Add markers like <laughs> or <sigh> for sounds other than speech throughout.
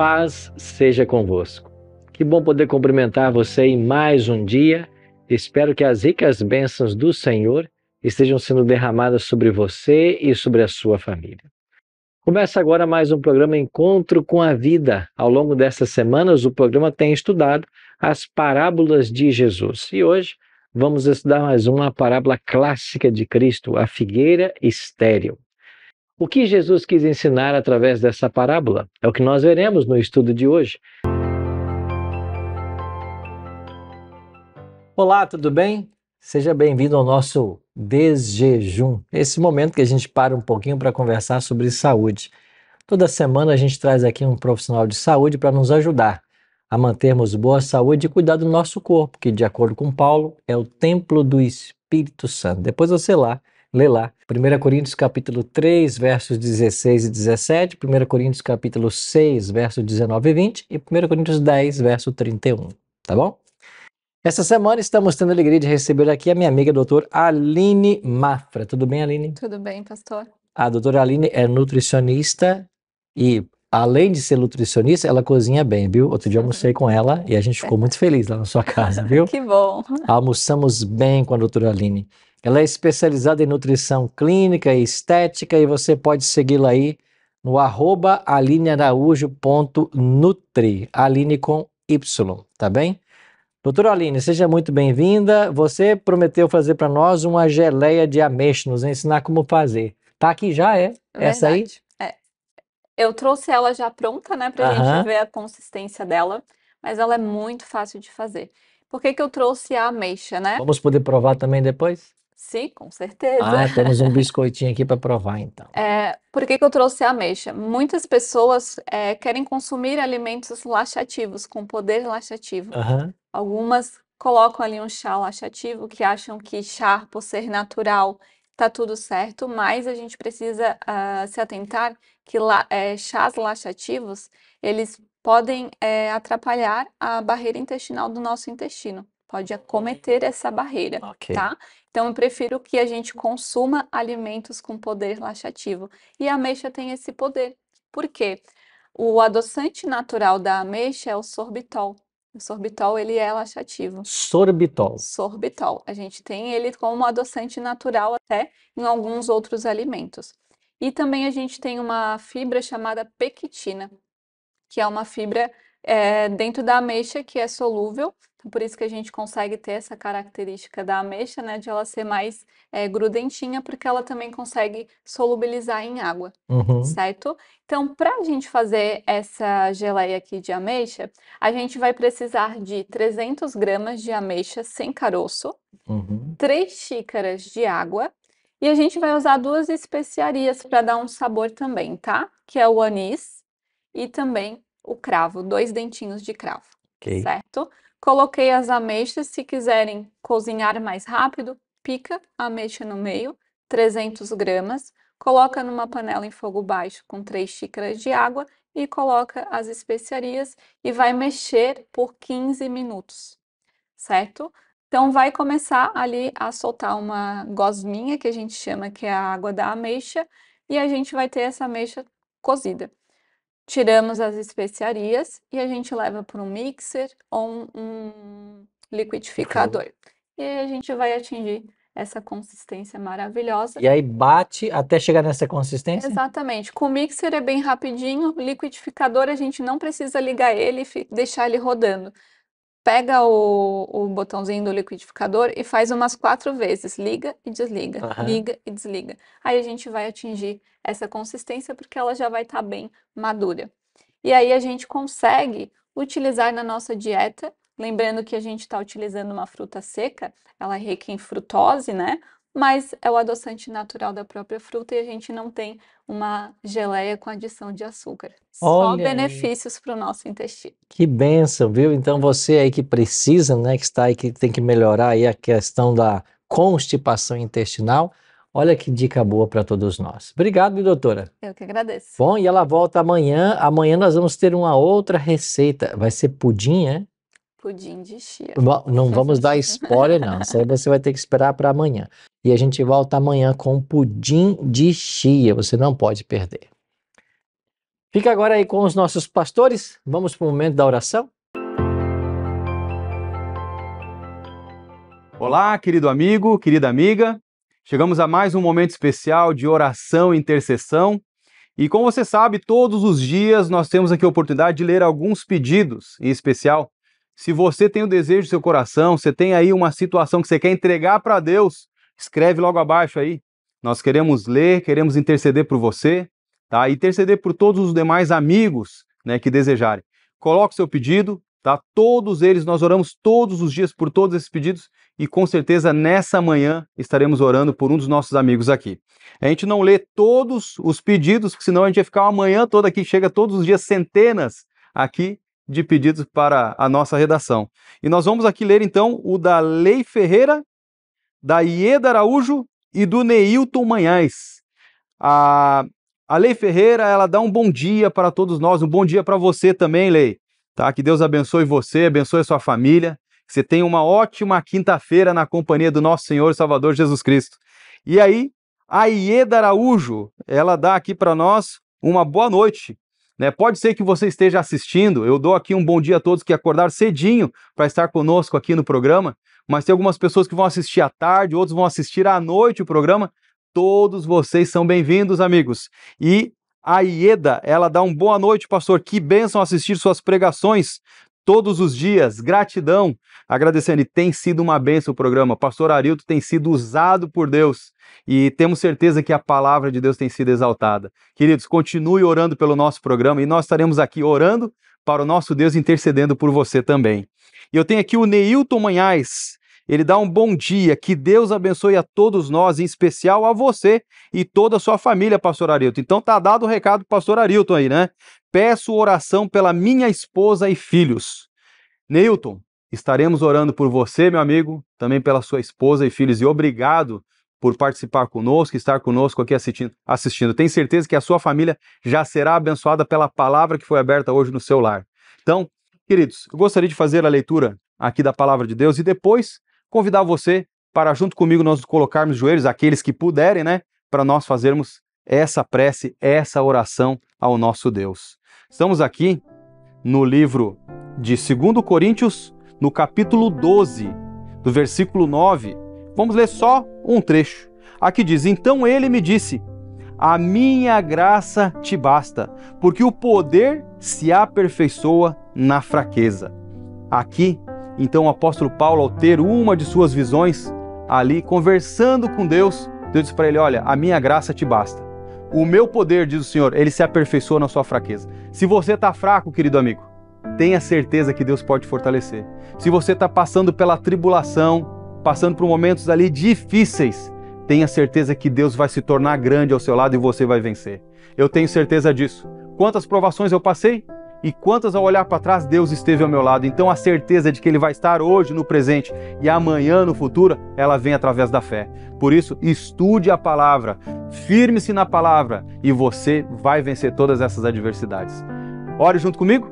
paz seja convosco. Que bom poder cumprimentar você em mais um dia. Espero que as ricas bênçãos do Senhor estejam sendo derramadas sobre você e sobre a sua família. Começa agora mais um programa Encontro com a Vida. Ao longo dessas semanas, o programa tem estudado as parábolas de Jesus. E hoje vamos estudar mais uma parábola clássica de Cristo, a figueira estéril. O que Jesus quis ensinar através dessa parábola é o que nós veremos no estudo de hoje. Olá, tudo bem? Seja bem-vindo ao nosso desjejum, esse momento que a gente para um pouquinho para conversar sobre saúde. Toda semana a gente traz aqui um profissional de saúde para nos ajudar a mantermos boa saúde e cuidar do nosso corpo, que, de acordo com Paulo, é o templo do Espírito Santo. Depois você lá Lê lá. 1 Coríntios capítulo 3, versos 16 e 17, 1 Coríntios capítulo 6, verso 19 e 20 e 1 Coríntios 10, verso 31, tá bom? Essa semana estamos tendo a alegria de receber aqui a minha amiga doutora Aline Mafra. Tudo bem, Aline? Tudo bem, pastor. A doutora Aline é nutricionista e além de ser nutricionista, ela cozinha bem, viu? Outro dia almocei com ela e a gente ficou muito feliz lá na sua casa, <laughs> viu? que bom. Almoçamos bem com a doutora Aline. Ela é especializada em nutrição clínica e estética e você pode segui-la aí no arroba alinearaújo.nutri, Aline com Y, tá bem? Doutora Aline, seja muito bem-vinda. Você prometeu fazer para nós uma geleia de ameixa, nos ensinar como fazer. Tá aqui já, é? é Essa aí? É. Eu trouxe ela já pronta, né, para a uhum. gente ver a consistência dela, mas ela é muito fácil de fazer. Por que, que eu trouxe a ameixa, né? Vamos poder provar também depois? Sim, com certeza. Ah, temos um <laughs> biscoitinho aqui para provar, então. É, por que que eu trouxe a ameixa? Muitas pessoas é, querem consumir alimentos laxativos, com poder laxativo. Aham. Algumas colocam ali um chá laxativo, que acham que chá, por ser natural, está tudo certo, mas a gente precisa ah, se atentar que la- é, chás laxativos, eles podem é, atrapalhar a barreira intestinal do nosso intestino pode uhum. acometer essa barreira, okay. tá? Então eu prefiro que a gente consuma alimentos com poder laxativo. E a ameixa tem esse poder. Por quê? O adoçante natural da ameixa é o sorbitol. O sorbitol ele é laxativo. Sorbitol. Sorbitol. A gente tem ele como adoçante natural até em alguns outros alimentos. E também a gente tem uma fibra chamada pectina, que é uma fibra é, dentro da ameixa que é solúvel então, por isso que a gente consegue ter essa característica da ameixa, né, de ela ser mais é, grudentinha, porque ela também consegue solubilizar em água, uhum. certo? Então, para a gente fazer essa geleia aqui de ameixa, a gente vai precisar de 300 gramas de ameixa sem caroço, uhum. 3 xícaras de água, e a gente vai usar duas especiarias para dar um sabor também, tá? Que é o anis e também o cravo, dois dentinhos de cravo, okay. certo? Coloquei as ameixas, se quiserem cozinhar mais rápido, pica a ameixa no meio, 300 gramas, coloca numa panela em fogo baixo com 3 xícaras de água e coloca as especiarias e vai mexer por 15 minutos, certo? Então vai começar ali a soltar uma gosminha que a gente chama que é a água da ameixa e a gente vai ter essa ameixa cozida. Tiramos as especiarias e a gente leva para um mixer ou um, um liquidificador. E aí a gente vai atingir essa consistência maravilhosa. E aí bate até chegar nessa consistência? Exatamente. Com o mixer é bem rapidinho, liquidificador a gente não precisa ligar ele e deixar ele rodando pega o, o botãozinho do liquidificador e faz umas quatro vezes. Liga e desliga, uhum. liga e desliga. Aí a gente vai atingir essa consistência porque ela já vai estar tá bem madura. E aí a gente consegue utilizar na nossa dieta Lembrando que a gente está utilizando uma fruta seca, ela é rica em frutose, né? mas é o adoçante natural da própria fruta e a gente não tem uma geleia com adição de açúcar. Olha Só benefícios para o nosso intestino. Que benção, viu? Então você aí que precisa, né, que está aí que tem que melhorar aí a questão da constipação intestinal, Olha que dica boa para todos nós. Obrigado, doutora. Eu que agradeço. Bom, e ela volta amanhã. Amanhã nós vamos ter uma outra receita. Vai ser pudim, é? Pudim de chia. Bom, não vamos dar <laughs> spoiler, não. Isso aí você vai ter que esperar para amanhã. E a gente volta amanhã com pudim de chia. Você não pode perder. Fica agora aí com os nossos pastores. Vamos para o momento da oração. Olá, querido amigo, querida amiga. Chegamos a mais um momento especial de oração e intercessão. E como você sabe, todos os dias nós temos aqui a oportunidade de ler alguns pedidos, em especial se você tem o desejo do seu coração, você tem aí uma situação que você quer entregar para Deus, escreve logo abaixo aí. Nós queremos ler, queremos interceder por você, tá? Interceder por todos os demais amigos, né, que desejarem. Coloque seu pedido, tá? Todos eles nós oramos todos os dias por todos esses pedidos e com certeza nessa manhã estaremos orando por um dos nossos amigos aqui. A gente não lê todos os pedidos, porque senão a gente ia ficar uma manhã toda aqui, chega todos os dias centenas aqui de pedidos para a nossa redação. E nós vamos aqui ler então o da Lei Ferreira, da Ieda Araújo e do Neilton Manhães. A, a Lei Ferreira, ela dá um bom dia para todos nós, um bom dia para você também, Lei. Tá? Que Deus abençoe você, abençoe a sua família. você tenha uma ótima quinta-feira na companhia do nosso Senhor e Salvador Jesus Cristo. E aí, a Ieda Araújo, ela dá aqui para nós uma boa noite. Né? Pode ser que você esteja assistindo, eu dou aqui um bom dia a todos que acordaram cedinho para estar conosco aqui no programa, mas tem algumas pessoas que vão assistir à tarde, outros vão assistir à noite o programa. Todos vocês são bem-vindos, amigos. E a Ieda, ela dá um boa noite, pastor. Que bênção assistir suas pregações todos os dias. Gratidão. Agradecendo. E tem sido uma benção o programa. Pastor Arilto tem sido usado por Deus. E temos certeza que a palavra de Deus tem sido exaltada. Queridos, continue orando pelo nosso programa e nós estaremos aqui orando para o nosso Deus intercedendo por você também. E eu tenho aqui o Neilton Manhães. Ele dá um bom dia, que Deus abençoe a todos nós, em especial a você e toda a sua família, pastor Arilton. Então tá dado o recado pastor Arilton aí, né? peço oração pela minha esposa e filhos. Neilton, estaremos orando por você, meu amigo, também pela sua esposa e filhos, e obrigado por participar conosco, estar conosco aqui assistindo. assistindo. Tenho certeza que a sua família já será abençoada pela palavra que foi aberta hoje no seu lar. Então, queridos, eu gostaria de fazer a leitura aqui da palavra de Deus e depois convidar você para, junto comigo, nós colocarmos joelhos, aqueles que puderem, né, para nós fazermos essa prece, essa oração ao nosso Deus. Estamos aqui no livro de 2 Coríntios, no capítulo 12, do versículo 9. Vamos ler só um trecho. Aqui diz: Então ele me disse: A minha graça te basta, porque o poder se aperfeiçoa na fraqueza. Aqui, então, o apóstolo Paulo, ao ter uma de suas visões ali, conversando com Deus, Deus disse para ele: Olha, a minha graça te basta. O meu poder, diz o Senhor, ele se aperfeiçoa na sua fraqueza. Se você está fraco, querido amigo, tenha certeza que Deus pode fortalecer. Se você está passando pela tribulação, passando por momentos ali difíceis, tenha certeza que Deus vai se tornar grande ao seu lado e você vai vencer. Eu tenho certeza disso. Quantas provações eu passei? E quantas ao olhar para trás Deus esteve ao meu lado. Então a certeza de que Ele vai estar hoje no presente e amanhã no futuro, ela vem através da fé. Por isso, estude a palavra, firme-se na palavra e você vai vencer todas essas adversidades. Ore junto comigo.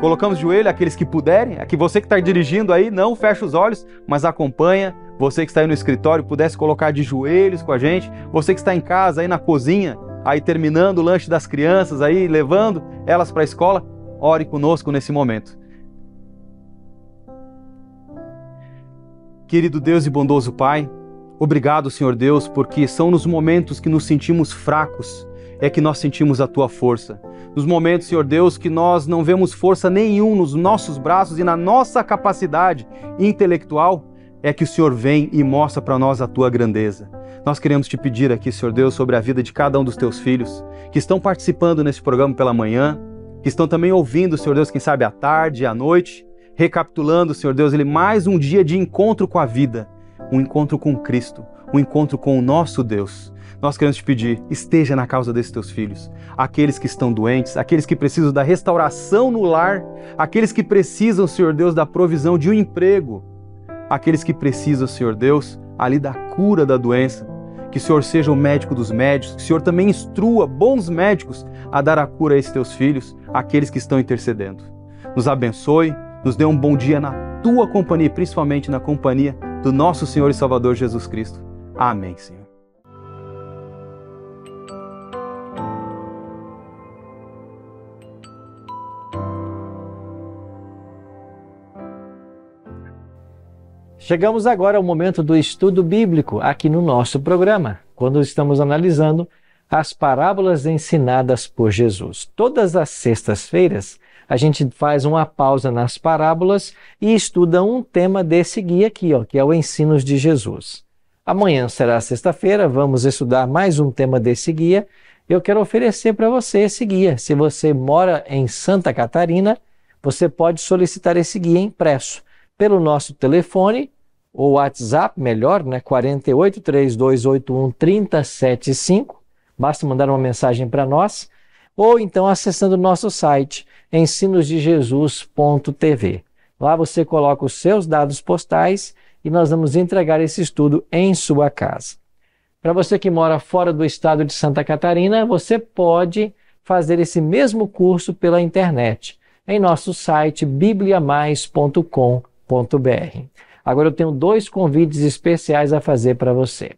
Colocamos joelho aqueles que puderem. Aqui você que está dirigindo aí, não fecha os olhos, mas acompanha. Você que está aí no escritório, pudesse colocar de joelhos com a gente. Você que está em casa aí na cozinha, aí terminando o lanche das crianças aí, levando elas para a escola, ore conosco nesse momento. Querido Deus e bondoso Pai, obrigado, Senhor Deus, porque são nos momentos que nos sentimos fracos é que nós sentimos a tua força. Nos momentos, Senhor Deus, que nós não vemos força nenhum nos nossos braços e na nossa capacidade intelectual, é que o Senhor vem e mostra para nós a tua grandeza. Nós queremos te pedir aqui, Senhor Deus, sobre a vida de cada um dos teus filhos que estão participando nesse programa pela manhã, que estão também ouvindo, Senhor Deus, quem sabe à tarde, à noite, recapitulando, Senhor Deus, ele mais um dia de encontro com a vida, um encontro com Cristo, um encontro com o nosso Deus. Nós queremos te pedir, esteja na causa desses teus filhos, aqueles que estão doentes, aqueles que precisam da restauração no lar, aqueles que precisam, Senhor Deus, da provisão de um emprego, aqueles que precisam, Senhor Deus, ali da cura da doença. Que o Senhor seja o médico dos médicos, que o Senhor também instrua bons médicos a dar a cura a esses teus filhos, aqueles que estão intercedendo. Nos abençoe, nos dê um bom dia na tua companhia, principalmente na companhia do nosso Senhor e Salvador Jesus Cristo. Amém, Senhor. Chegamos agora ao momento do estudo bíblico aqui no nosso programa, quando estamos analisando as parábolas ensinadas por Jesus. Todas as sextas-feiras, a gente faz uma pausa nas parábolas e estuda um tema desse guia aqui, ó, que é o Ensinos de Jesus. Amanhã será sexta-feira, vamos estudar mais um tema desse guia. Eu quero oferecer para você esse guia. Se você mora em Santa Catarina, você pode solicitar esse guia impresso pelo nosso telefone ou WhatsApp, melhor, né? 48 3281 3075 Basta mandar uma mensagem para nós ou então acessando o nosso site ensinosdejesus.tv. Lá você coloca os seus dados postais e nós vamos entregar esse estudo em sua casa. Para você que mora fora do estado de Santa Catarina, você pode fazer esse mesmo curso pela internet em nosso site bibliamais.com.br. Agora eu tenho dois convites especiais a fazer para você.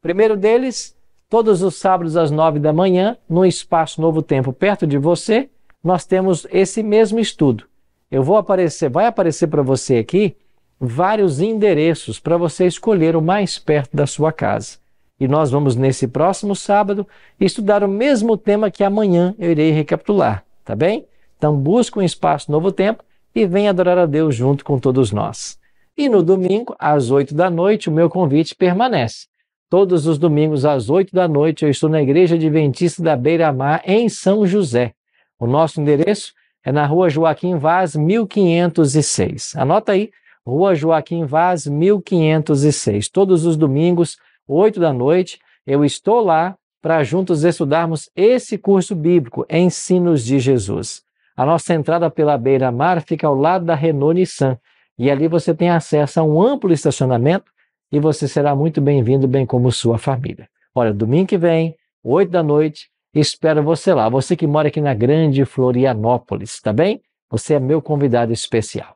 O primeiro deles Todos os sábados às nove da manhã, no espaço Novo Tempo, perto de você, nós temos esse mesmo estudo. Eu vou aparecer, vai aparecer para você aqui vários endereços para você escolher o mais perto da sua casa. E nós vamos, nesse próximo sábado, estudar o mesmo tema que amanhã eu irei recapitular, tá bem? Então, busque um espaço Novo Tempo e venha adorar a Deus junto com todos nós. E no domingo, às oito da noite, o meu convite permanece. Todos os domingos às 8 da noite eu estou na Igreja Adventista da Beira Mar, em São José. O nosso endereço é na rua Joaquim Vaz, 1506. Anota aí, rua Joaquim Vaz, 1506. Todos os domingos, 8 da noite, eu estou lá para juntos estudarmos esse curso bíblico, Ensinos de Jesus. A nossa entrada pela Beira Mar fica ao lado da Renault Nissan. E ali você tem acesso a um amplo estacionamento e você será muito bem-vindo, bem como sua família. Olha, domingo que vem, 8 da noite, espero você lá. Você que mora aqui na Grande Florianópolis, tá bem? Você é meu convidado especial.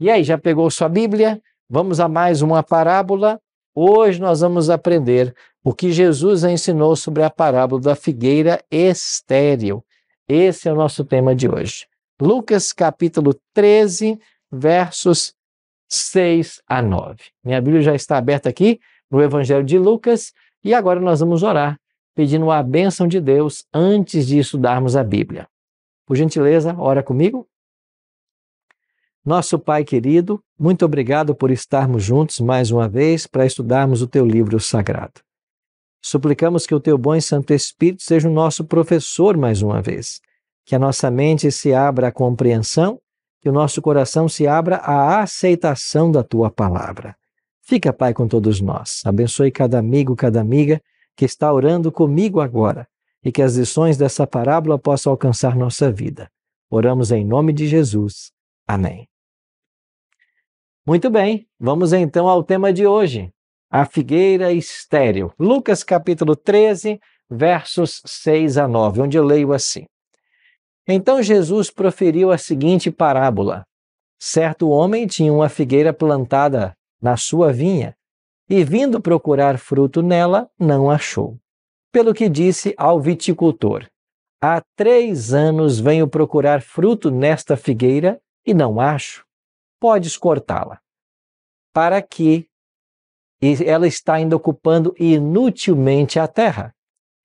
E aí, já pegou sua Bíblia? Vamos a mais uma parábola? Hoje nós vamos aprender o que Jesus ensinou sobre a parábola da figueira estéril. Esse é o nosso tema de hoje. Lucas capítulo 13, versos 6 a 9. Minha Bíblia já está aberta aqui no Evangelho de Lucas e agora nós vamos orar pedindo a bênção de Deus antes de estudarmos a Bíblia. Por gentileza, ora comigo. Nosso Pai querido, muito obrigado por estarmos juntos mais uma vez para estudarmos o teu livro sagrado. Suplicamos que o teu bom e santo Espírito seja o nosso professor mais uma vez, que a nossa mente se abra à compreensão que o nosso coração se abra à aceitação da tua palavra. Fica, Pai, com todos nós. Abençoe cada amigo, cada amiga que está orando comigo agora e que as lições dessa parábola possam alcançar nossa vida. Oramos em nome de Jesus. Amém. Muito bem, vamos então ao tema de hoje: a figueira estéril. Lucas capítulo 13, versos 6 a 9, onde eu leio assim. Então Jesus proferiu a seguinte parábola: Certo homem tinha uma figueira plantada na sua vinha e, vindo procurar fruto nela, não achou. Pelo que disse ao viticultor: Há três anos venho procurar fruto nesta figueira e não acho. Podes cortá-la. Para que ela está ainda ocupando inutilmente a terra?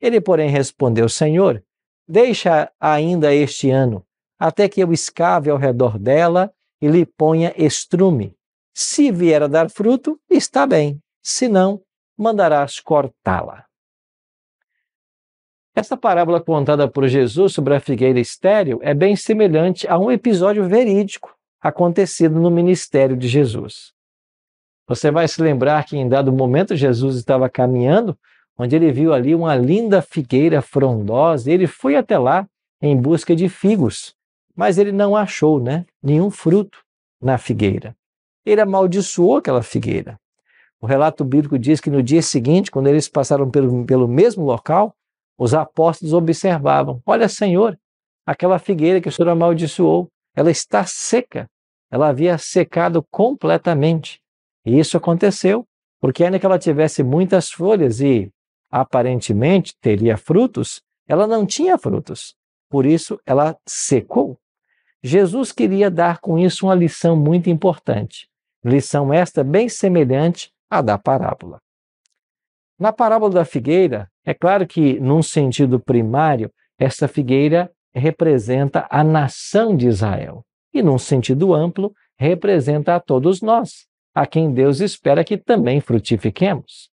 Ele, porém, respondeu: Senhor, Deixa ainda este ano, até que eu escave ao redor dela e lhe ponha estrume. Se vier a dar fruto, está bem. Se não, mandarás cortá-la. Essa parábola contada por Jesus sobre a figueira estéril é bem semelhante a um episódio verídico acontecido no ministério de Jesus. Você vai se lembrar que em dado momento Jesus estava caminhando onde ele viu ali uma linda figueira frondosa, ele foi até lá em busca de figos, mas ele não achou né, nenhum fruto na figueira. Ele amaldiçoou aquela figueira. O relato bíblico diz que no dia seguinte, quando eles passaram pelo, pelo mesmo local, os apóstolos observavam: Olha, Senhor, aquela figueira que o Senhor amaldiçoou, ela está seca. Ela havia secado completamente. E isso aconteceu, porque ainda que ela tivesse muitas folhas e aparentemente teria frutos, ela não tinha frutos. Por isso, ela secou. Jesus queria dar com isso uma lição muito importante. Lição esta bem semelhante à da parábola. Na parábola da figueira, é claro que, num sentido primário, esta figueira representa a nação de Israel. E, num sentido amplo, representa a todos nós, a quem Deus espera que também frutifiquemos.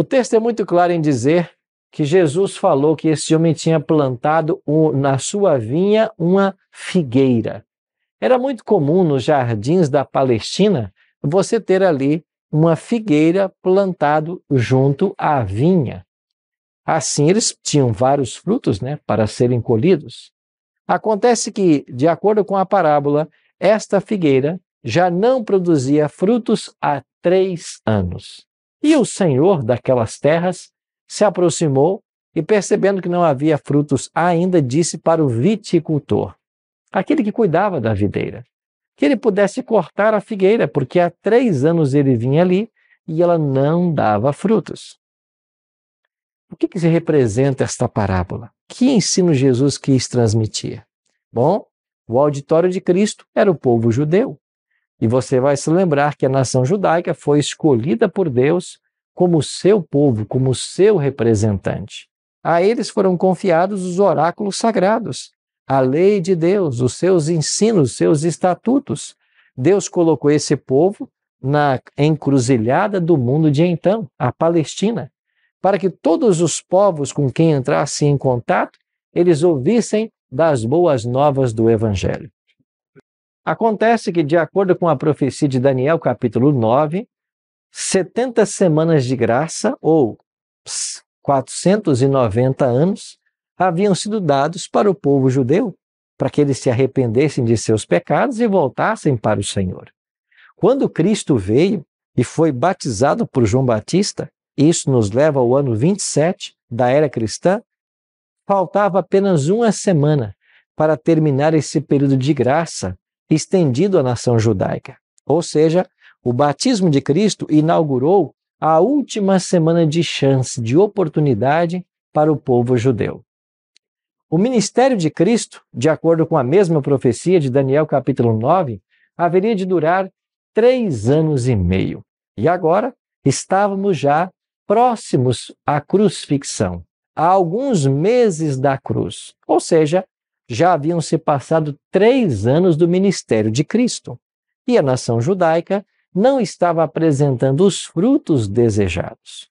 O texto é muito claro em dizer que Jesus falou que esse homem tinha plantado na sua vinha uma figueira. Era muito comum nos jardins da Palestina você ter ali uma figueira plantado junto à vinha. Assim, eles tinham vários frutos né, para serem colhidos. Acontece que, de acordo com a parábola, esta figueira já não produzia frutos há três anos. E o senhor daquelas terras se aproximou e, percebendo que não havia frutos ainda, disse para o viticultor, aquele que cuidava da videira, que ele pudesse cortar a figueira, porque há três anos ele vinha ali e ela não dava frutos. O que, que representa esta parábola? Que ensino Jesus quis transmitir? Bom, o auditório de Cristo era o povo judeu. E você vai se lembrar que a nação judaica foi escolhida por Deus como seu povo, como seu representante. A eles foram confiados os oráculos sagrados, a lei de Deus, os seus ensinos, seus estatutos. Deus colocou esse povo na encruzilhada do mundo de então, a Palestina, para que todos os povos com quem entrasse em contato, eles ouvissem das boas novas do evangelho. Acontece que, de acordo com a profecia de Daniel, capítulo 9, 70 semanas de graça, ou 490 anos, haviam sido dados para o povo judeu, para que eles se arrependessem de seus pecados e voltassem para o Senhor. Quando Cristo veio e foi batizado por João Batista, isso nos leva ao ano 27 da era cristã, faltava apenas uma semana para terminar esse período de graça estendido à nação judaica. Ou seja, o batismo de Cristo inaugurou a última semana de chance, de oportunidade para o povo judeu. O ministério de Cristo, de acordo com a mesma profecia de Daniel capítulo 9, haveria de durar três anos e meio. E agora estávamos já próximos à crucifixão, a alguns meses da cruz, ou seja, já haviam se passado três anos do ministério de Cristo e a nação judaica não estava apresentando os frutos desejados.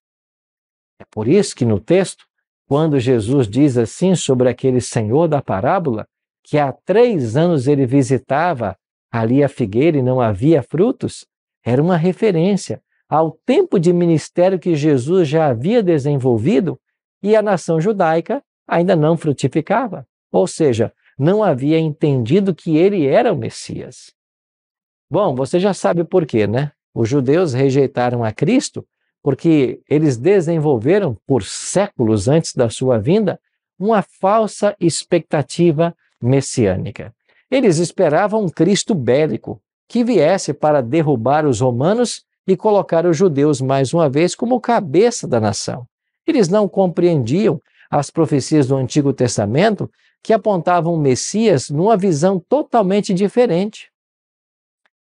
É por isso que no texto, quando Jesus diz assim sobre aquele senhor da parábola, que há três anos ele visitava ali a figueira e não havia frutos, era uma referência ao tempo de ministério que Jesus já havia desenvolvido e a nação judaica ainda não frutificava. Ou seja, não havia entendido que ele era o Messias. Bom, você já sabe por quê, né? Os judeus rejeitaram a Cristo porque eles desenvolveram, por séculos antes da sua vinda, uma falsa expectativa messiânica. Eles esperavam um Cristo bélico que viesse para derrubar os romanos e colocar os judeus mais uma vez como cabeça da nação. Eles não compreendiam as profecias do Antigo Testamento que apontavam o Messias numa visão totalmente diferente.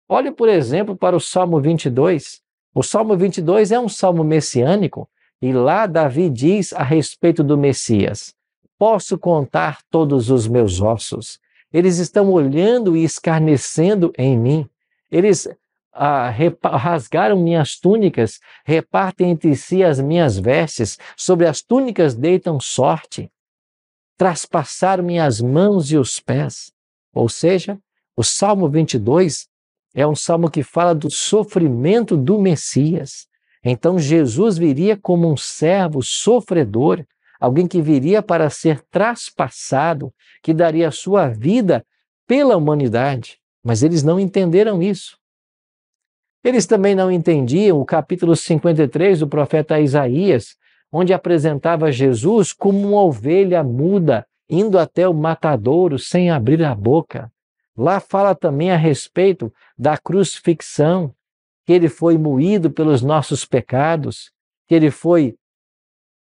Olhe, por exemplo, para o Salmo 22. O Salmo 22 é um salmo messiânico e lá Davi diz a respeito do Messias: Posso contar todos os meus ossos. Eles estão olhando e escarnecendo em mim. Eles rasgaram minhas túnicas, repartem entre si as minhas vestes, sobre as túnicas deitam sorte, traspassaram minhas mãos e os pés. Ou seja, o Salmo 22 é um salmo que fala do sofrimento do Messias. Então Jesus viria como um servo sofredor, alguém que viria para ser traspassado, que daria a sua vida pela humanidade. Mas eles não entenderam isso. Eles também não entendiam o capítulo 53 do profeta Isaías, onde apresentava Jesus como uma ovelha muda, indo até o matadouro sem abrir a boca. Lá fala também a respeito da crucifixão, que ele foi moído pelos nossos pecados, que ele foi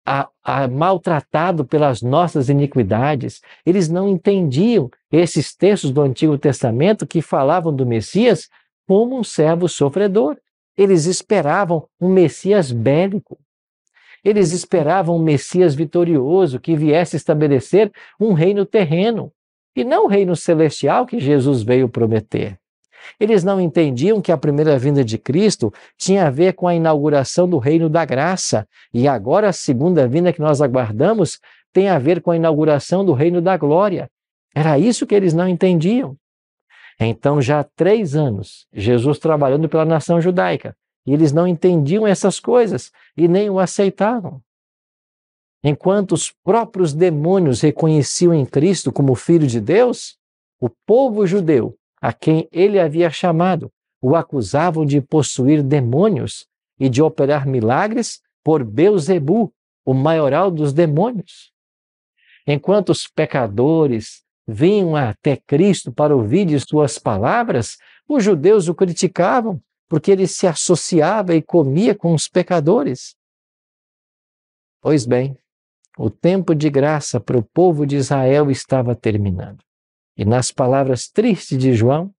a, a, maltratado pelas nossas iniquidades. Eles não entendiam esses textos do Antigo Testamento que falavam do Messias como um servo sofredor. Eles esperavam um Messias bélico. Eles esperavam um Messias vitorioso que viesse estabelecer um reino terreno e não o reino celestial que Jesus veio prometer. Eles não entendiam que a primeira vinda de Cristo tinha a ver com a inauguração do reino da graça, e agora a segunda vinda que nós aguardamos tem a ver com a inauguração do reino da glória. Era isso que eles não entendiam. Então, já há três anos, Jesus trabalhando pela nação judaica, e eles não entendiam essas coisas e nem o aceitavam. Enquanto os próprios demônios reconheciam em Cristo como Filho de Deus, o povo judeu, a quem ele havia chamado, o acusavam de possuir demônios e de operar milagres por Beuzebu, o maioral dos demônios. Enquanto os pecadores, vinham até Cristo para ouvir de suas palavras, os judeus o criticavam porque ele se associava e comia com os pecadores. Pois bem, o tempo de graça para o povo de Israel estava terminando. E nas palavras tristes de João,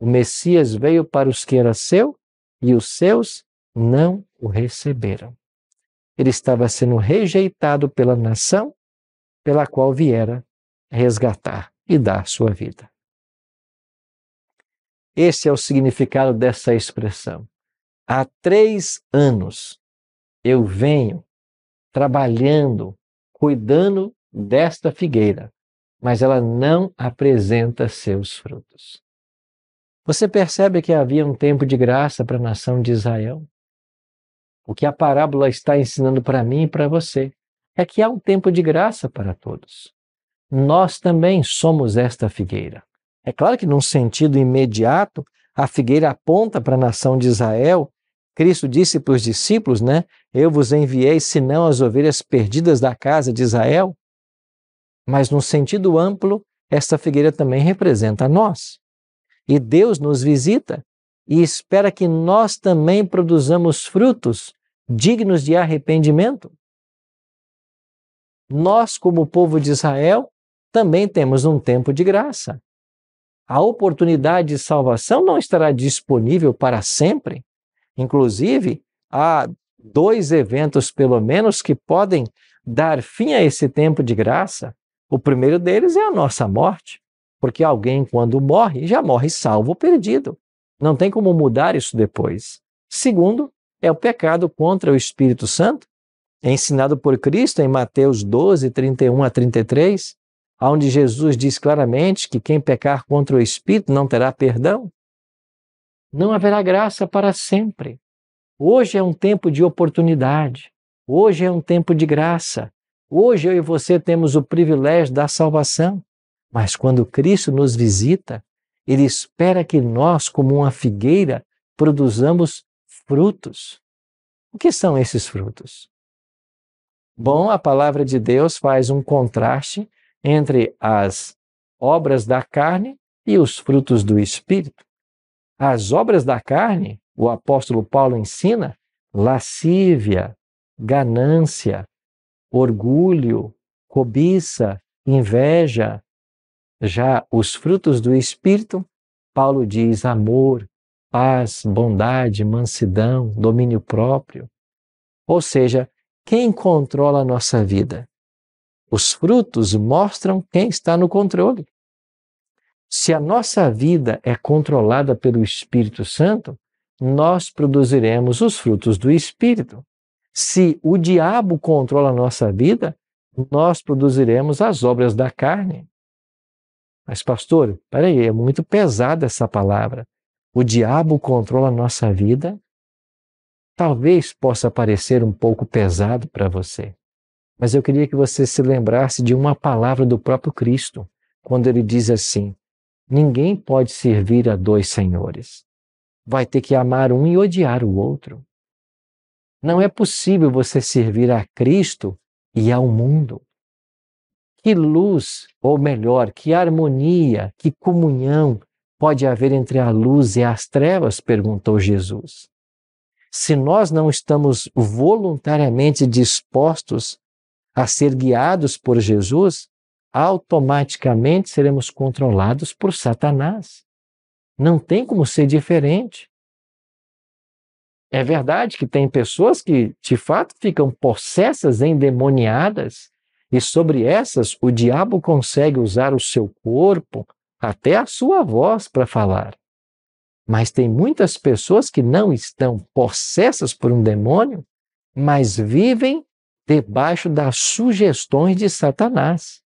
o Messias veio para os que era seu e os seus não o receberam. Ele estava sendo rejeitado pela nação pela qual viera resgatar e dar sua vida. Esse é o significado dessa expressão. Há três anos eu venho trabalhando, cuidando desta figueira, mas ela não apresenta seus frutos. Você percebe que havia um tempo de graça para a nação de Israel? O que a parábola está ensinando para mim e para você é que há um tempo de graça para todos nós também somos esta figueira. É claro que, num sentido imediato, a figueira aponta para a nação de Israel. Cristo disse para os discípulos, né? Eu vos enviei, senão as ovelhas perdidas da casa de Israel. Mas, num sentido amplo, esta figueira também representa a nós. E Deus nos visita e espera que nós também produzamos frutos dignos de arrependimento. Nós, como povo de Israel, também temos um tempo de graça. A oportunidade de salvação não estará disponível para sempre. Inclusive, há dois eventos, pelo menos, que podem dar fim a esse tempo de graça. O primeiro deles é a nossa morte, porque alguém, quando morre, já morre salvo ou perdido. Não tem como mudar isso depois. Segundo, é o pecado contra o Espírito Santo, ensinado por Cristo em Mateus 12, 31 a 33 onde Jesus diz claramente que quem pecar contra o Espírito não terá perdão, não haverá graça para sempre. Hoje é um tempo de oportunidade, hoje é um tempo de graça. Hoje eu e você temos o privilégio da salvação, mas quando Cristo nos visita, ele espera que nós, como uma figueira, produzamos frutos. O que são esses frutos? Bom, a palavra de Deus faz um contraste entre as obras da carne e os frutos do espírito. As obras da carne, o apóstolo Paulo ensina, lascívia, ganância, orgulho, cobiça, inveja. Já os frutos do espírito, Paulo diz amor, paz, bondade, mansidão, domínio próprio. Ou seja, quem controla a nossa vida? Os frutos mostram quem está no controle. Se a nossa vida é controlada pelo Espírito Santo, nós produziremos os frutos do Espírito. Se o diabo controla a nossa vida, nós produziremos as obras da carne. Mas, pastor, peraí, é muito pesada essa palavra. O diabo controla a nossa vida? Talvez possa parecer um pouco pesado para você. Mas eu queria que você se lembrasse de uma palavra do próprio Cristo, quando ele diz assim: Ninguém pode servir a dois senhores. Vai ter que amar um e odiar o outro. Não é possível você servir a Cristo e ao mundo. Que luz, ou melhor, que harmonia, que comunhão pode haver entre a luz e as trevas? perguntou Jesus. Se nós não estamos voluntariamente dispostos a ser guiados por Jesus, automaticamente seremos controlados por Satanás. Não tem como ser diferente. É verdade que tem pessoas que, de fato, ficam possessas, endemoniadas, e sobre essas o diabo consegue usar o seu corpo, até a sua voz para falar. Mas tem muitas pessoas que não estão possessas por um demônio, mas vivem debaixo das sugestões de Satanás.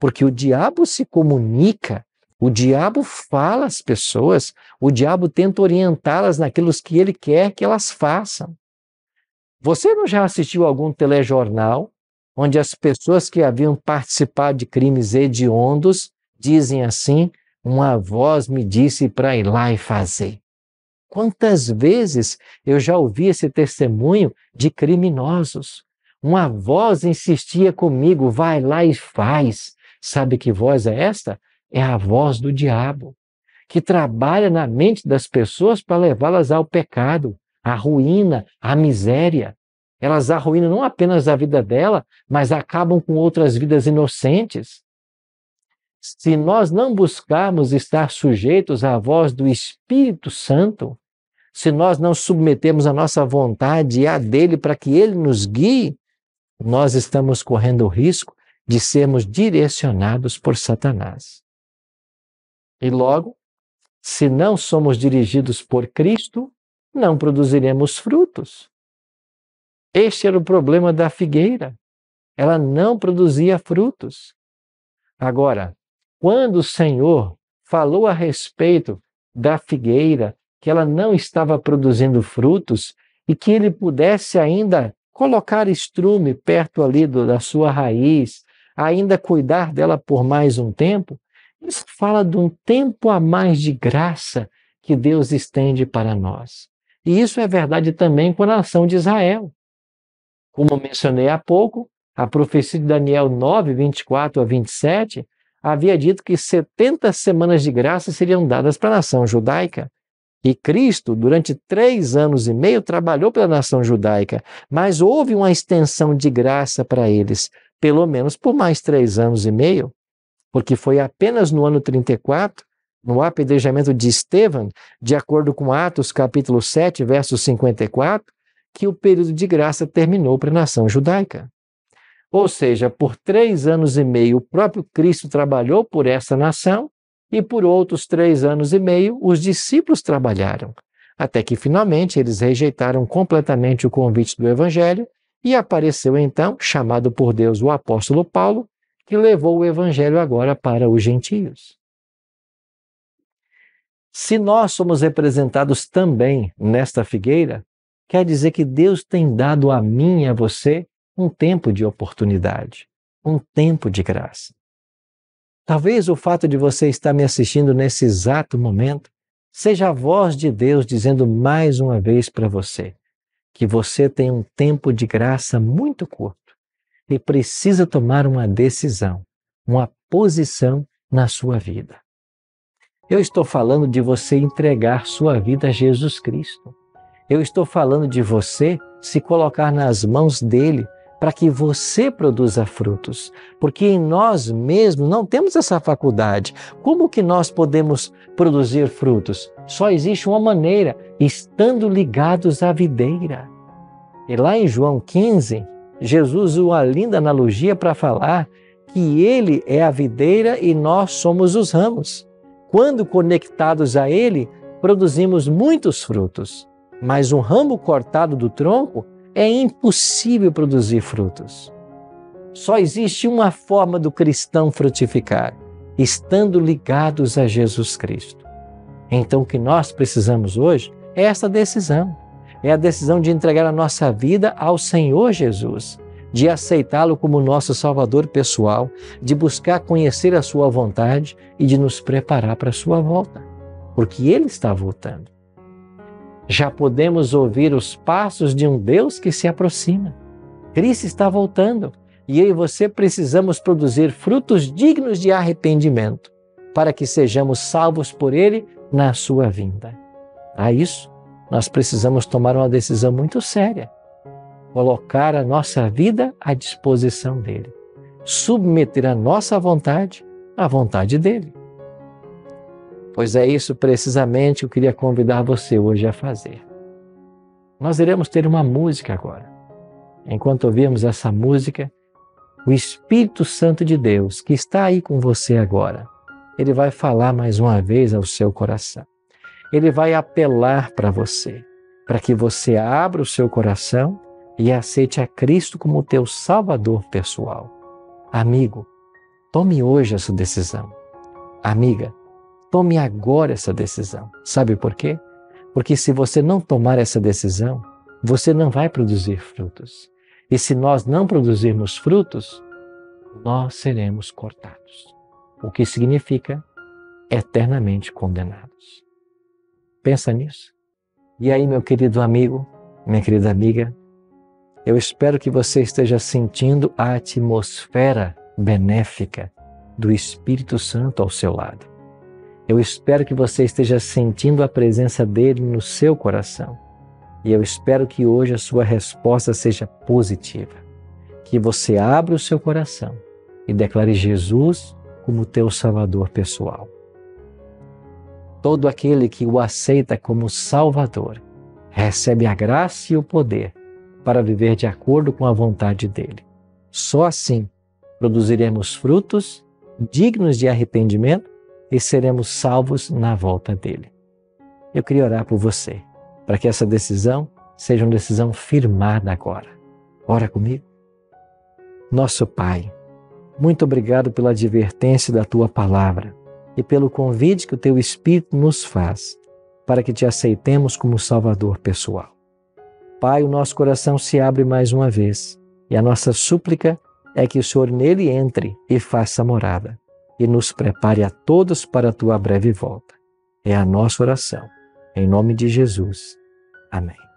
Porque o diabo se comunica, o diabo fala às pessoas, o diabo tenta orientá-las naquilo que ele quer que elas façam. Você não já assistiu algum telejornal onde as pessoas que haviam participado de crimes hediondos dizem assim: Uma voz me disse para ir lá e fazer. Quantas vezes eu já ouvi esse testemunho de criminosos? Uma voz insistia comigo, vai lá e faz. Sabe que voz é esta? É a voz do diabo, que trabalha na mente das pessoas para levá-las ao pecado, à ruína, à miséria. Elas arruinam não apenas a vida dela, mas acabam com outras vidas inocentes. Se nós não buscarmos estar sujeitos à voz do Espírito Santo, se nós não submetemos a nossa vontade à dele para que ele nos guie, nós estamos correndo o risco de sermos direcionados por Satanás. E logo, se não somos dirigidos por Cristo, não produziremos frutos. Este era o problema da figueira. Ela não produzia frutos. Agora, quando o Senhor falou a respeito da figueira, que ela não estava produzindo frutos e que ele pudesse ainda colocar estrume perto ali do, da sua raiz, ainda cuidar dela por mais um tempo, isso fala de um tempo a mais de graça que Deus estende para nós. E isso é verdade também com a nação de Israel. Como mencionei há pouco, a profecia de Daniel 9, 24 a 27 havia dito que 70 semanas de graça seriam dadas para a nação judaica. E Cristo, durante três anos e meio, trabalhou pela nação judaica, mas houve uma extensão de graça para eles, pelo menos por mais três anos e meio, porque foi apenas no ano 34, no apedrejamento de Estevão, de acordo com Atos capítulo 7, verso 54, que o período de graça terminou para a nação judaica. Ou seja, por três anos e meio, o próprio Cristo trabalhou por essa nação, e por outros três anos e meio os discípulos trabalharam, até que finalmente eles rejeitaram completamente o convite do Evangelho e apareceu então, chamado por Deus, o apóstolo Paulo, que levou o Evangelho agora para os gentios. Se nós somos representados também nesta figueira, quer dizer que Deus tem dado a mim e a você um tempo de oportunidade, um tempo de graça. Talvez o fato de você estar me assistindo nesse exato momento seja a voz de Deus dizendo mais uma vez para você que você tem um tempo de graça muito curto e precisa tomar uma decisão, uma posição na sua vida. Eu estou falando de você entregar sua vida a Jesus Cristo. Eu estou falando de você se colocar nas mãos dele para que você produza frutos, porque em nós mesmos não temos essa faculdade. Como que nós podemos produzir frutos? Só existe uma maneira, estando ligados à videira. E lá em João 15, Jesus usa uma linda analogia para falar que ele é a videira e nós somos os ramos. Quando conectados a ele, produzimos muitos frutos, mas um ramo cortado do tronco é impossível produzir frutos. Só existe uma forma do cristão frutificar: estando ligados a Jesus Cristo. Então, o que nós precisamos hoje é essa decisão. É a decisão de entregar a nossa vida ao Senhor Jesus, de aceitá-lo como nosso Salvador pessoal, de buscar conhecer a Sua vontade e de nos preparar para a Sua volta, porque Ele está voltando já podemos ouvir os passos de um Deus que se aproxima. Cristo está voltando e eu e você precisamos produzir frutos dignos de arrependimento para que sejamos salvos por Ele na sua vinda. A isso, nós precisamos tomar uma decisão muito séria, colocar a nossa vida à disposição dele, submeter a nossa vontade à vontade dele. Pois é isso precisamente que eu queria convidar você hoje a fazer. Nós iremos ter uma música agora. Enquanto ouvirmos essa música, o Espírito Santo de Deus, que está aí com você agora, ele vai falar mais uma vez ao seu coração. Ele vai apelar para você, para que você abra o seu coração e aceite a Cristo como teu Salvador pessoal. Amigo, tome hoje essa decisão. Amiga, Tome agora essa decisão. Sabe por quê? Porque se você não tomar essa decisão, você não vai produzir frutos. E se nós não produzirmos frutos, nós seremos cortados. O que significa eternamente condenados. Pensa nisso. E aí, meu querido amigo, minha querida amiga, eu espero que você esteja sentindo a atmosfera benéfica do Espírito Santo ao seu lado. Eu espero que você esteja sentindo a presença dele no seu coração. E eu espero que hoje a sua resposta seja positiva. Que você abra o seu coração e declare Jesus como teu Salvador pessoal. Todo aquele que o aceita como Salvador recebe a graça e o poder para viver de acordo com a vontade dele. Só assim produziremos frutos dignos de arrependimento e seremos salvos na volta dele. Eu queria orar por você, para que essa decisão seja uma decisão firmada agora. Ora comigo. Nosso Pai, muito obrigado pela advertência da tua palavra e pelo convite que o teu Espírito nos faz para que te aceitemos como Salvador pessoal. Pai, o nosso coração se abre mais uma vez e a nossa súplica é que o Senhor nele entre e faça morada e nos prepare a todos para a tua breve volta. É a nossa oração. Em nome de Jesus. Amém.